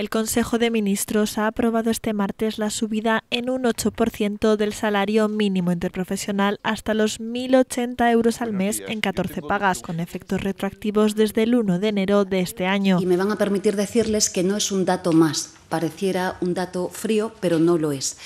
El Consejo de Ministros ha aprobado este martes la subida en un 8% del salario mínimo interprofesional hasta los 1.080 euros al mes en 14 pagas, con efectos retroactivos desde el 1 de enero de este año. Y me van a permitir decirles que no es un dato más, pareciera un dato frío, pero no lo es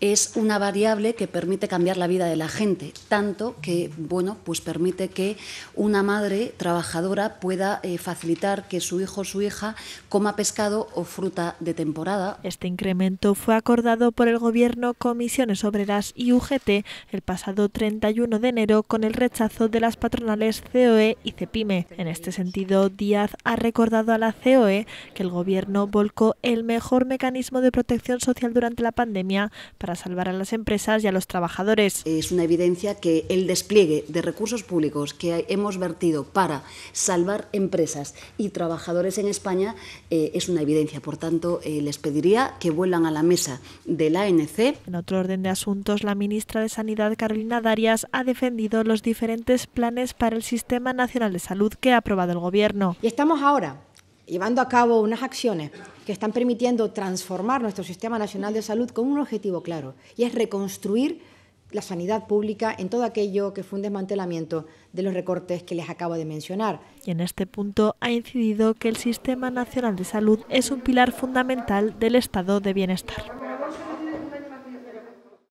es una variable que permite cambiar la vida de la gente, tanto que bueno, pues permite que una madre trabajadora pueda eh, facilitar que su hijo o su hija coma pescado o fruta de temporada. Este incremento fue acordado por el Gobierno, Comisiones Obreras y UGT el pasado 31 de enero con el rechazo de las patronales COE y CEPIME. En este sentido, Díaz ha recordado a la COE que el Gobierno volcó el mejor mecanismo de protección social durante la pandemia para salvar a las empresas y a los trabajadores. Es una evidencia que el despliegue de recursos públicos que hemos vertido para salvar empresas y trabajadores en España eh, es una evidencia. Por tanto, eh, les pediría que vuelvan a la mesa de la ANC. En otro orden de asuntos, la ministra de Sanidad, Carolina Darias, ha defendido los diferentes planes para el Sistema Nacional de Salud que ha aprobado el Gobierno. Y estamos ahora llevando a cabo unas acciones que están permitiendo transformar nuestro sistema nacional de salud con un objetivo claro, y es reconstruir la sanidad pública en todo aquello que fue un desmantelamiento de los recortes que les acabo de mencionar. Y en este punto ha incidido que el Sistema Nacional de Salud es un pilar fundamental del estado de bienestar.